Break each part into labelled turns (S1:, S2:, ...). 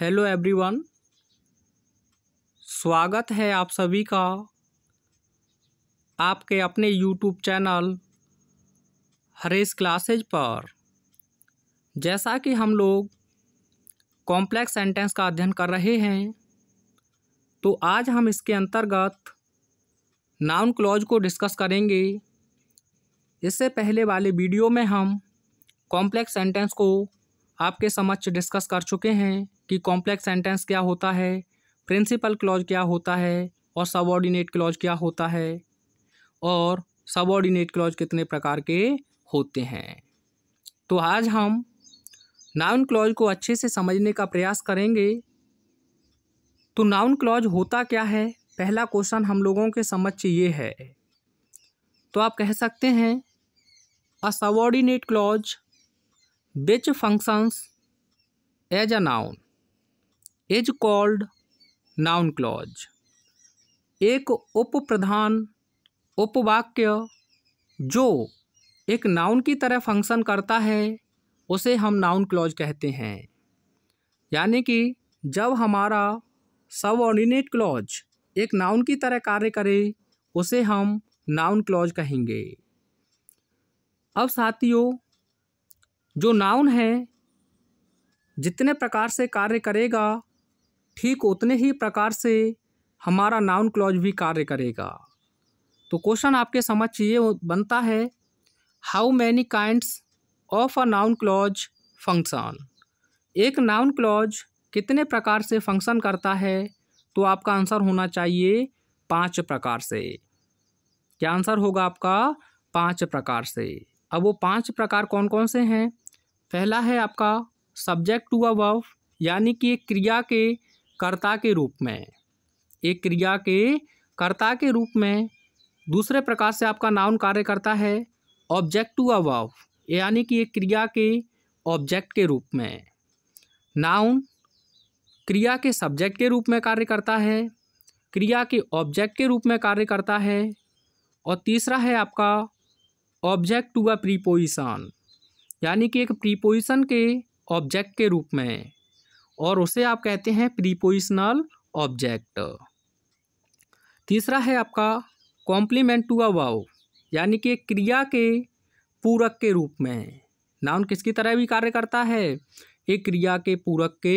S1: hello everyone स्वागत है आप सभी का आपके अपने यूट्यूब चैनल हरेश क्लासेज पर जैसा कि हम लोग कॉम्प्लेक्स सेंटेंस का अध्ययन कर रहे हैं तो आज हम इसके अंतर्गत नाउन क्लॉज को डिस्कस करेंगे इससे पहले वाले वीडियो में हम कॉम्प्लेक्स सेंटेंस को आपके समक्ष डिस्कस कर चुके हैं कि कॉम्प्लेक्स सेंटेंस क्या होता है प्रिंसिपल क्लॉज क्या होता है और ऑर्डिनेट क्लॉज क्या होता है और सबऑर्डिनेट क्लॉज कितने प्रकार के होते हैं तो आज हम नाउन क्लॉज को अच्छे से समझने का प्रयास करेंगे तो नाउन क्लॉज होता क्या है पहला क्वेश्चन हम लोगों के समझ ये है तो आप कह सकते हैं a subordinate clause which functions as a noun is called noun clause एक उपप्रधान उपवाक्य जो एक नाउन की तरह फंक्शन करता है उसे हम नाउन क्लॉज कहते हैं यानी कि जब हमारा सबऑर्डिनेट क्लॉज एक नाउन की तरह कार्य करे उसे हम नाउन क्लॉज कहेंगे अब साथियों जो नाउन है जितने प्रकार से कार्य करेगा ठीक उतने ही प्रकार से हमारा नाउन क्लॉज भी कार्य करेगा तो क्वेश्चन आपके समझ ये बनता है how many kinds of a noun clause function एक नाउन क्लॉज कितने प्रकार से फंक्शन करता है तो आपका आंसर होना चाहिए पांच प्रकार से क्या आंसर होगा आपका पांच प्रकार से अब वो पांच प्रकार कौन कौन से हैं पहला है आपका सब्जेक्ट टू अबव यानी कि एक क्रिया के कर्ता के रूप में एक क्रिया के कर्ता के रूप में दूसरे प्रकार से आपका नाउन कार्य करता है ऑब्जेक्ट टू अवाव यानी कि एक क्रिया के ऑब्जेक्ट के रूप में नाउन क्रिया के सब्जेक्ट के रूप में कार्य करता है क्रिया के ऑब्जेक्ट के रूप में कार्य करता है और तीसरा है आपका ऑब्जेक्ट टू अ प्रीपोजिशन यानी कि एक प्रीपोजिशन के ऑब्जेक्ट के रूप में और उसे आप कहते हैं प्रीपोजिशनल ऑब्जेक्ट तीसरा है आपका कॉम्प्लीमेंट टू अ वाव यानी कि क्रिया के पूरक के रूप में नाउन किसकी तरह भी कार्य करता है ये क्रिया के पूरक के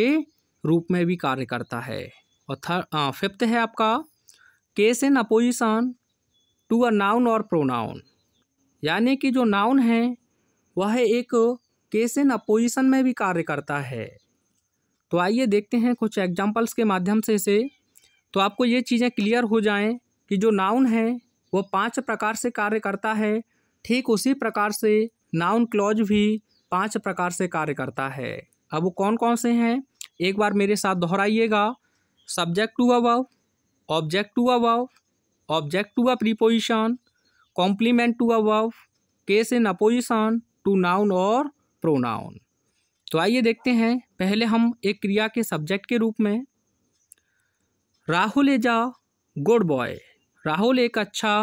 S1: रूप में भी कार्य करता है और थर्ड फिफ्थ है आपका case in apposition to a noun और प्रोनाउन यानी कि जो नाउन है वह एक केस इन अपोजिशन में भी कार्य करता है तो आइए देखते हैं कुछ एग्जाम्पल्स के माध्यम से इसे तो आपको ये चीज़ें क्लियर हो जाएं कि जो नाउन है वो पांच प्रकार से कार्य करता है ठीक उसी प्रकार से नाउन क्लॉज भी पांच प्रकार से कार्य करता है अब वो कौन कौन से हैं एक बार मेरे साथ दोहराइएगा subject to a verb object to a verb object to a preposition complement to a verb case in apposition to noun और प्रोनाउन तो आइए देखते हैं पहले हम एक क्रिया के सब्जेक्ट के रूप में Rahul is a good boy Rahul एक अच्छा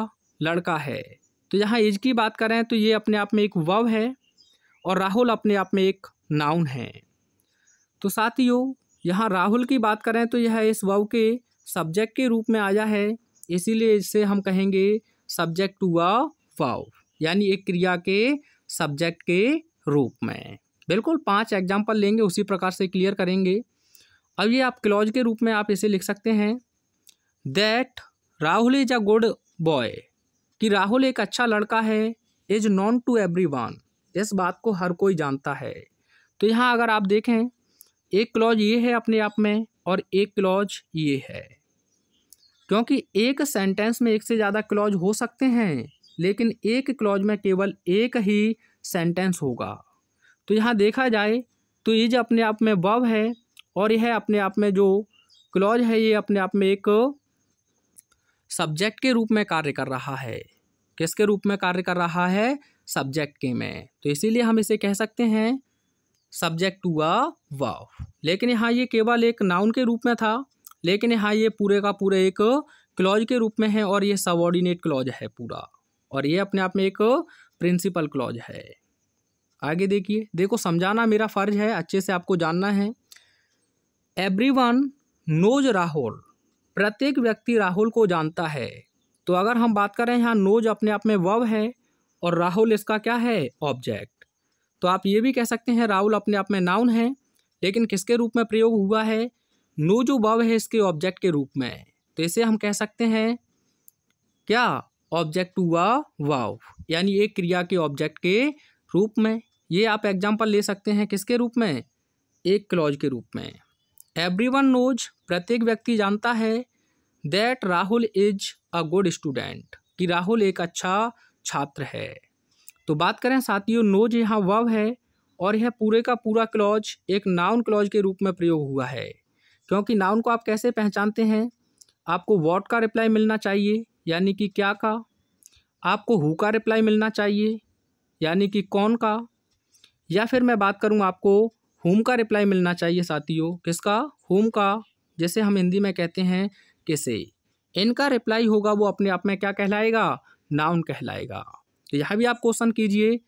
S1: लड़का है तो यहाँ एज की बात करें तो ये अपने आप में एक वव है और राहुल अपने आप में एक नाउन है तो साथियों यहाँ राहुल की बात करें तो यह इस वव के सब्जेक्ट के रूप में आया है इसीलिए इसे हम कहेंगे सब्जेक्ट टू अ वव यानी एक क्रिया के सब्जेक्ट के रूप में बिल्कुल पाँच एग्जाम्पल लेंगे उसी प्रकार से क्लियर करेंगे अब ये आप क्लॉज के रूप में आप इसे लिख सकते हैं that Rahul is a good boy कि राहुल एक अच्छा लड़का है is known to everyone इस बात को हर कोई जानता है तो यहाँ अगर आप देखें एक क्लॉज ये है अपने आप में और एक क्लॉज ये है क्योंकि एक सेंटेंस में एक से ज़्यादा क्लॉज हो सकते हैं लेकिन एक क्लॉज में केवल एक ही सेंटेंस होगा तो यहाँ देखा जाए तो ये जो अपने आप में वब है और यह अपने आप में जो क्लॉज है ये अपने आप में एक सब्जेक्ट के रूप में कार्य कर रहा है किसके रूप में कार्य कर रहा है सब्जेक्ट के में तो इसीलिए हम इसे कह सकते हैं सब्जेक्ट टू अ वाव लेकिन यहाँ ये केवल एक नाउन के रूप में था लेकिन यहाँ ये पूरे का पूरे एक क्लॉज के रूप में है और ये सबॉर्डिनेट क्लॉज है पूरा और ये अपने आप में एक प्रिंसिपल क्लॉज है आगे देखिए देखो समझाना मेरा फ़र्ज है अच्छे से आपको जानना है एवरी वन नोज राहुल प्रत्येक व्यक्ति राहुल को जानता है तो अगर हम बात करें यहाँ नोज अपने आप में वव है और राहुल इसका क्या है ऑब्जेक्ट तो आप ये भी कह सकते हैं राहुल अपने आप में नाउन है लेकिन किसके रूप में प्रयोग हुआ है नो जो वव है इसके ऑब्जेक्ट के रूप में तो इसे हम कह सकते हैं क्या ऑब्जेक्ट हुआ वाव यानी एक क्रिया के ऑब्जेक्ट के रूप में ये आप एग्जाम्पल ले सकते हैं किसके रूप में एक क्लॉज के रूप में एवरी वन नोज प्रत्येक व्यक्ति जानता है that Rahul is a good student कि राहुल एक अच्छा छात्र है तो बात करें साथियों नोज यहाँ वव है और यह पूरे का पूरा क्लॉज एक नाउन क्लॉज के रूप में प्रयोग हुआ है क्योंकि नाउन को आप कैसे पहचानते हैं आपको वॉट का रिप्लाई मिलना चाहिए यानी कि क्या का आपको हु का रिप्लाई मिलना चाहिए यानी कि कौन का या फिर मैं बात करूँ आपको होम का रिप्लाई मिलना चाहिए साथियों किसका होम का जैसे हम हिंदी में कहते हैं किसे इनका रिप्लाई होगा वो अपने आप में क्या कहलाएगा नाउन कहलाएगा तो यहाँ भी आप क्वेश्चन कीजिए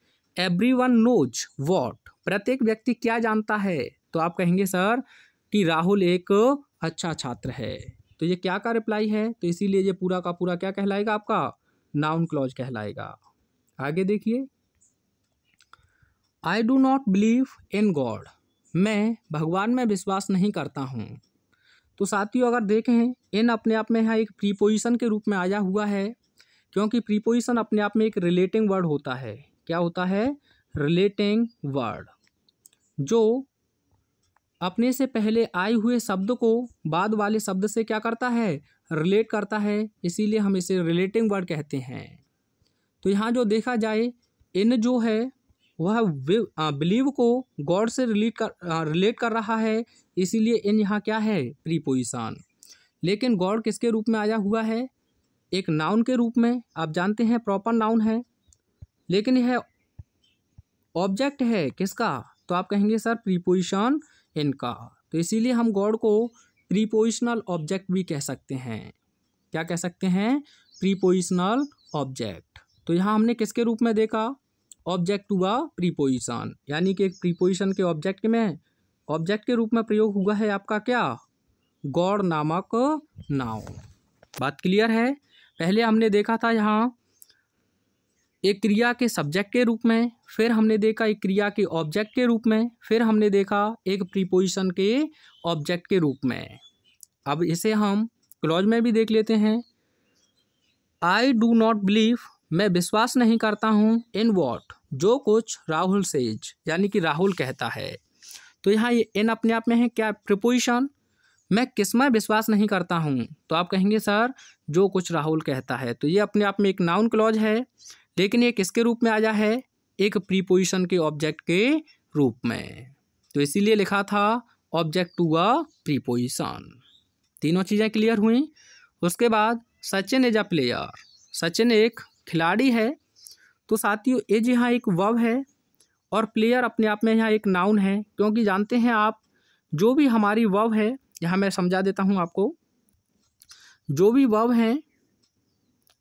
S1: एवरी वन नोज वॉट प्रत्येक व्यक्ति क्या जानता है तो आप कहेंगे सर कि राहुल एक अच्छा छात्र है तो ये क्या का रिप्लाई है तो इसीलिए ये पूरा का पूरा क्या कहलाएगा आपका नाउन क्लॉज कहलाएगा आगे देखिए I do not believe in God मैं भगवान में विश्वास नहीं करता हूँ तो साथियों अगर देखें इन अपने आप में यहाँ एक प्रीपोजिशन के रूप में आया हुआ है क्योंकि प्रीपोजिशन अपने आप में एक रिलेटिंग वर्ड होता है क्या होता है रिलेटिंग वर्ड जो अपने से पहले आए हुए शब्द को बाद वाले शब्द से क्या करता है रिलेट करता है इसीलिए हम इसे रिलेटिंग वर्ड कहते हैं तो यहाँ जो देखा जाए इन जो है वह बिलीव को गॉड से रिलेट कर रिलेट कर रहा है इसीलिए इन यहाँ क्या है प्रीपोजिशन लेकिन गॉड किसके रूप में आया हुआ है एक नाउन के रूप में आप जानते हैं प्रॉपर नाउन है लेकिन यह ऑब्जेक्ट है किसका तो आप कहेंगे सर प्रीपोजिशन इनका तो इसीलिए हम गॉड को प्रीपोजिशनल ऑब्जेक्ट भी कह सकते हैं क्या कह सकते हैं प्रीपोजिशनल ऑब्जेक्ट तो यहाँ हमने किसके रूप में देखा ऑब्जेक्ट हुआ प्रीपोजिशन यानी कि एक प्रीपोजिशन के ऑब्जेक्ट में ऑब्जेक्ट के रूप में प्रयोग हुआ है आपका क्या गौड़ नामक नाव बात क्लियर है पहले हमने देखा था यहाँ एक क्रिया के सब्जेक्ट के रूप में फिर हमने देखा एक क्रिया के ऑब्जेक्ट के रूप में फिर हमने देखा एक प्रीपोजिशन के ऑब्जेक्ट के रूप में अब इसे हम क्लॉज में भी देख लेते हैं आई डू नॉट बिलीव मैं विश्वास नहीं करता हूँ इन वॉट जो कुछ राहुल सेज यानी कि राहुल कहता है तो यहाँ ये इन अपने आप में है क्या प्रिपोजिशन मैं किस में विश्वास नहीं करता हूँ तो आप कहेंगे सर जो कुछ राहुल कहता है तो ये अपने आप में एक नाउन क्लॉज है लेकिन ये किसके रूप में आया है एक प्रीपोजिशन के ऑब्जेक्ट के रूप में तो इसीलिए लिखा था ऑब्जेक्ट टू अ प्रीपोजिशन तीनों चीज़ें क्लियर हुई उसके बाद Sachin is a player Sachin एक खिलाड़ी है तो साथियों एज यहाँ एक वव है और प्लेयर अपने आप में यहाँ एक नाउन है क्योंकि जानते हैं आप जो भी हमारी वव है यहाँ मैं समझा देता हूँ आपको जो भी वव हैं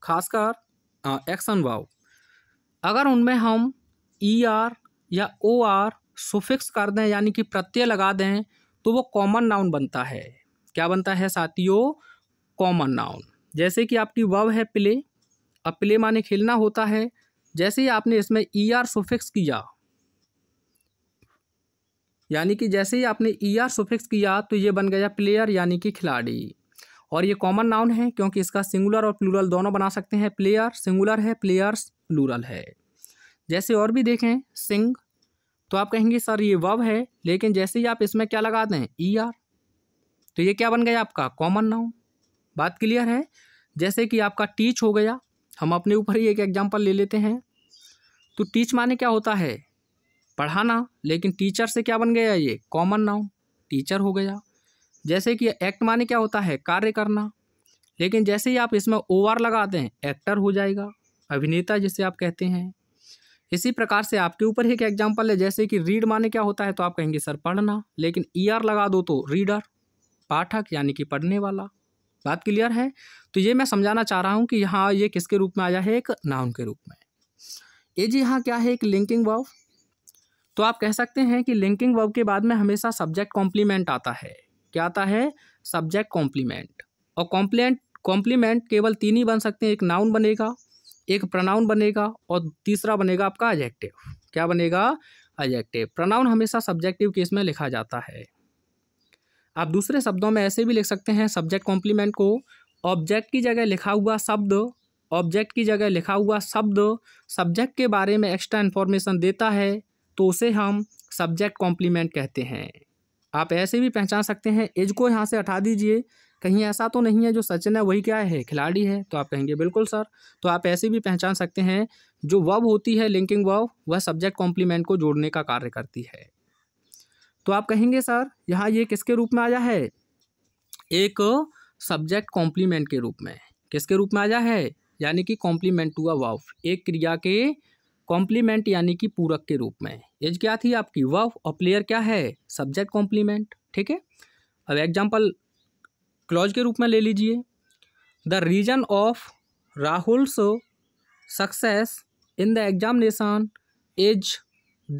S1: खासकर एक्शन वाव अगर उनमें हम ई er आर या ओ आर सुफिक्स कर दें यानी कि प्रत्यय लगा दें तो वो कॉमन नाउन बनता है क्या बनता है साथियों कॉमन नाउन जैसे कि आपकी वव है प्ले अब प्ले माने खेलना होता है जैसे ही आपने इसमें ई आर सुफिक्स किया यानी कि जैसे ही आपने ई आर सुफिक्स किया तो ये बन गया प्लेयर यानी कि खिलाड़ी और ये कॉमन नाउन है क्योंकि इसका सिंगुलर और प्लूरल दोनों बना सकते हैं प्लेयर सिंगुलर है प्लेयर्स प्लूरल है जैसे और भी देखें सिंग तो आप कहेंगे सर ये वव है लेकिन जैसे ही आप इसमें क्या लगा दें ई e आर तो ये क्या बन गया आपका कॉमन नाउन बात क्लियर है जैसे कि आपका टीच हो गया हम अपने ऊपर ही एक एग्जाम्पल ले लेते हैं तो टीच माने क्या होता है पढ़ाना लेकिन टीचर से क्या बन गया ये कॉमन नाउन टीचर हो गया जैसे कि एक्ट माने क्या होता है कार्य करना लेकिन जैसे ही आप इसमें आर लगाते हैं एक्टर हो जाएगा अभिनेता जिसे आप कहते हैं इसी प्रकार से आपके ऊपर ही एक एग्जाम्पल है जैसे कि रीड माने क्या होता है तो आप कहेंगे सर पढ़ना लेकिन ई e आर लगा दो तो रीडर पाठक यानी कि पढ़ने वाला बात क्लियर है तो ये मैं समझाना चाह रहा हूँ कि यहाँ ये किसके रूप में आया है एक नाउन के रूप में ये जी यहाँ क्या है एक लिंकिंग वर्ब तो आप कह सकते हैं कि लिंकिंग वर्ब के बाद में हमेशा सब्जेक्ट कॉम्प्लीमेंट आता है क्या आता है सब्जेक्ट कॉम्प्लीमेंट और कॉम्प्लीमेंट कॉम्प्लीमेंट केवल तीन ही बन सकते हैं एक नाउन बनेगा एक प्रनाउन बनेगा और तीसरा बनेगा आपका एजेक्टिव क्या बनेगा एजेक्टिव प्रनाउन हमेशा सब्जेक्टिव केस में लिखा जाता है आप दूसरे शब्दों में ऐसे भी लिख सकते हैं सब्जेक्ट कॉम्प्लीमेंट को ऑब्जेक्ट की जगह लिखा हुआ शब्द ऑब्जेक्ट की जगह लिखा हुआ शब्द सब्जेक्ट के बारे में एक्स्ट्रा इन्फॉर्मेशन देता है तो उसे हम सब्जेक्ट कॉम्प्लीमेंट कहते हैं आप ऐसे भी पहचान सकते हैं एज को यहाँ से हटा दीजिए कहीं ऐसा तो नहीं है जो सचिन है वही क्या है खिलाड़ी है तो आप कहेंगे बिल्कुल सर तो आप ऐसे भी पहचान सकते हैं जो वब होती है लिंकिंग वब वह सब्जेक्ट कॉम्प्लीमेंट को जोड़ने का कार्य करती है तो आप कहेंगे सर यहाँ ये किसके रूप में आया है एक सब्जेक्ट कॉम्प्लीमेंट के रूप में किसके रूप में आया है यानी कि कॉम्प्लीमेंट टू अ वाव एक क्रिया के कॉम्प्लीमेंट यानी कि पूरक के रूप में एज क्या थी आपकी वाव और प्लेयर क्या है सब्जेक्ट कॉम्प्लीमेंट ठीक है अब एग्जाम्पल क्लॉज के रूप में ले लीजिए the reason of Rahul's success in the examination is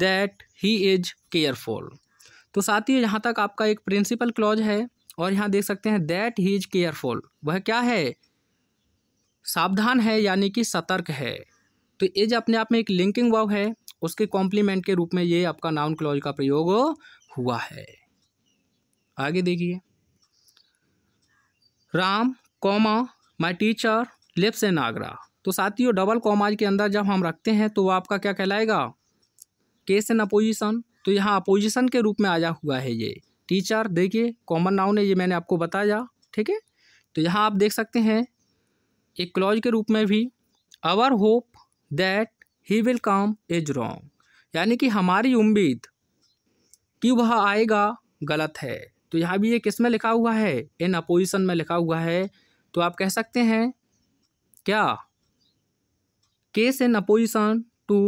S1: that he is careful तो साथ ही यहाँ तक आपका एक प्रिंसिपल क्लॉज है और यहाँ देख सकते हैं दैट ही इज केयरफुल वह क्या है सावधान है यानी कि सतर्क है तो ये जो अपने आप में एक लिंकिंग वाव है उसके कॉम्प्लीमेंट के रूप में ये आपका नाउन क्लॉज का प्रयोग हुआ है आगे देखिए Ram comma my teacher lives in Agra तो साथियों डबल कॉमाज के अंदर जब हम रखते हैं तो वो आपका क्या कहलाएगा केस एन अपोजिशन तो यहाँ अपोजिशन के रूप में आया हुआ है ये टीचर देखिए कॉमन नाउन है ये मैंने आपको बताया ठीक है तो यहाँ आप देख सकते हैं एक क्लॉज के रूप में भी our hope that he will come is wrong यानी कि हमारी उम्मीद कि वह आएगा गलत है तो यहाँ भी ये किस में लिखा हुआ है इन अपोजिशन में लिखा हुआ है तो आप कह सकते हैं क्या case in apposition to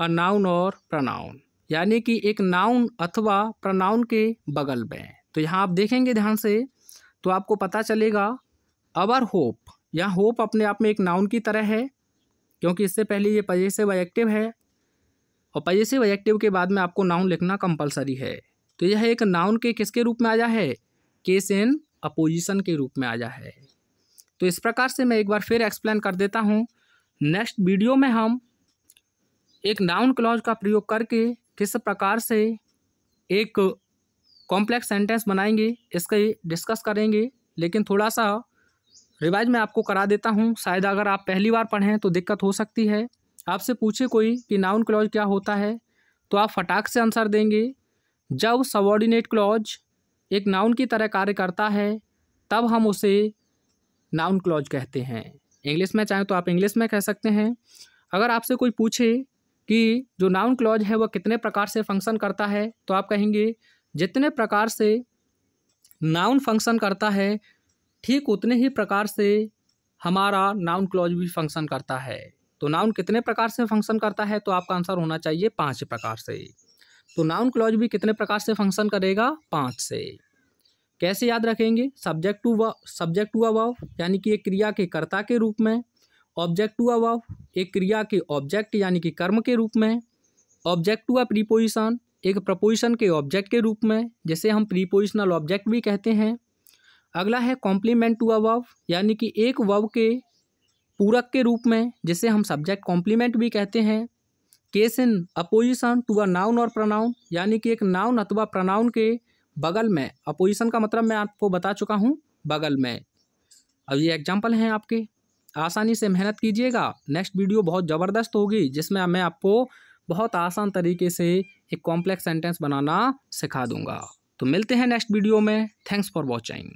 S1: a noun और प्रनाउन यानी कि एक नाउन अथवा प्रनाउन के बगल में तो यहाँ आप देखेंगे ध्यान से तो आपको पता चलेगा अवर होप यहाँ होप अपने आप में एक नाउन की तरह है क्योंकि इससे पहले ये पजेसिव एक्टिव है और पजेसिव एक्टिव के बाद में आपको नाउन लिखना कंपलसरी है तो यह एक नाउन के किसके रूप में आया है केस इन अपोजिशन के रूप में आया है तो इस प्रकार से मैं एक बार फिर एक्सप्लेन कर देता हूँ नेक्स्ट वीडियो में हम एक नाउन क्लॉज का प्रयोग करके किस प्रकार से एक कॉम्प्लेक्स सेंटेंस बनाएंगे इसका डिस्कस करेंगे लेकिन थोड़ा सा रिवाइज मैं आपको करा देता हूँ शायद अगर आप पहली बार पढ़ें तो दिक्कत हो सकती है आपसे पूछे कोई कि नाउन क्लॉज क्या होता है तो आप फटाक से आंसर देंगे जब सबॉर्डिनेट क्लॉज एक नाउन की तरह कार्य करता है तब हम उसे नाउन क्लॉज कहते हैं इंग्लिश में चाहें तो आप इंग्लिश में कह सकते हैं अगर आपसे कोई पूछे कि जो नाउन क्लॉज है वह कितने प्रकार से फंक्शन करता है तो आप कहेंगे जितने प्रकार से नाउन फंक्शन करता है ठीक उतने ही प्रकार से हमारा नाउन क्लॉज भी फंक्शन करता है तो नाउन कितने प्रकार से फंक्शन करता है तो आपका आंसर होना चाहिए पाँच प्रकार से तो नाउन क्लॉज भी कितने प्रकार से फंक्शन करेगा पाँच से कैसे याद रखेंगे subject to uh subject to uh यानी कि एक क्रिया के कर्ता के रूप में ऑब्जेक्ट टू वाव एक क्रिया के ऑब्जेक्ट यानी कि कर्म के रूप में ऑब्जेक्ट टू प्रीपोजिशन एक प्रपोजिशन के ऑब्जेक्ट के रूप में जैसे हम प्रीपोजिशनल ऑब्जेक्ट भी कहते हैं अगला है कॉम्प्लीमेंट टू अबाव यानी कि एक वव के पूरक के रूप में जिसे हम सब्जेक्ट कॉम्प्लीमेंट भी कहते हैं case in apposition to a noun और प्रनाउन यानी कि एक नाउन अथवा प्रनाउन के बगल में अपोजिशन का मतलब मैं आपको बता चुका हूँ बगल में अब ये एग्जाम्पल हैं आपके आसानी से मेहनत कीजिएगा नेक्स्ट वीडियो बहुत ज़बरदस्त होगी जिसमें मैं आपको बहुत आसान तरीके से एक कॉम्प्लेक्स सेंटेंस बनाना सिखा दूंगा तो मिलते हैं नेक्स्ट वीडियो में थैंक्स फॉर वॉचिंग